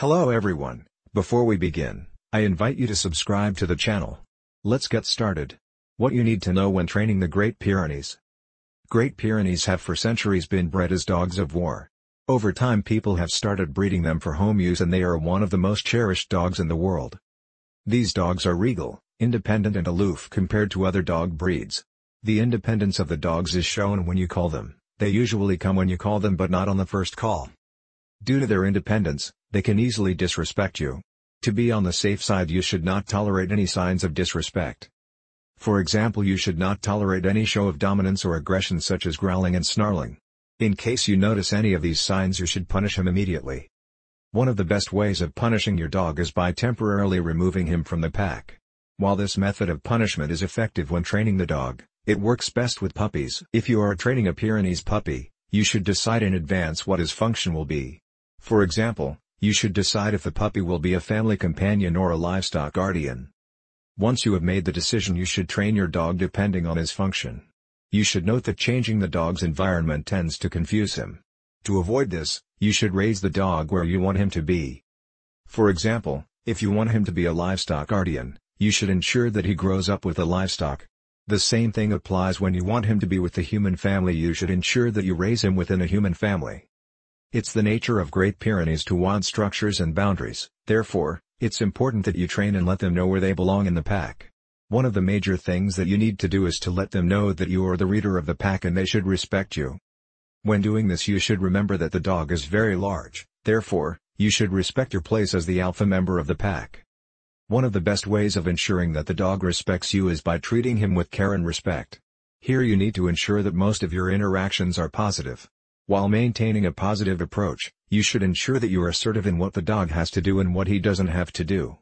Hello everyone, before we begin, I invite you to subscribe to the channel. Let's get started. What you need to know when training the Great Pyrenees. Great Pyrenees have for centuries been bred as dogs of war. Over time people have started breeding them for home use and they are one of the most cherished dogs in the world. These dogs are regal, independent and aloof compared to other dog breeds. The independence of the dogs is shown when you call them, they usually come when you call them but not on the first call. Due to their independence, they can easily disrespect you. To be on the safe side you should not tolerate any signs of disrespect. For example you should not tolerate any show of dominance or aggression such as growling and snarling. In case you notice any of these signs you should punish him immediately. One of the best ways of punishing your dog is by temporarily removing him from the pack. While this method of punishment is effective when training the dog, it works best with puppies. If you are training a Pyrenees puppy, you should decide in advance what his function will be, for example, you should decide if the puppy will be a family companion or a livestock guardian. Once you have made the decision you should train your dog depending on his function. You should note that changing the dog's environment tends to confuse him. To avoid this, you should raise the dog where you want him to be. For example, if you want him to be a livestock guardian, you should ensure that he grows up with the livestock. The same thing applies when you want him to be with the human family you should ensure that you raise him within a human family. It's the nature of Great Pyrenees to want structures and boundaries, therefore, it's important that you train and let them know where they belong in the pack. One of the major things that you need to do is to let them know that you are the reader of the pack and they should respect you. When doing this you should remember that the dog is very large, therefore, you should respect your place as the alpha member of the pack. One of the best ways of ensuring that the dog respects you is by treating him with care and respect. Here you need to ensure that most of your interactions are positive. While maintaining a positive approach, you should ensure that you are assertive in what the dog has to do and what he doesn't have to do.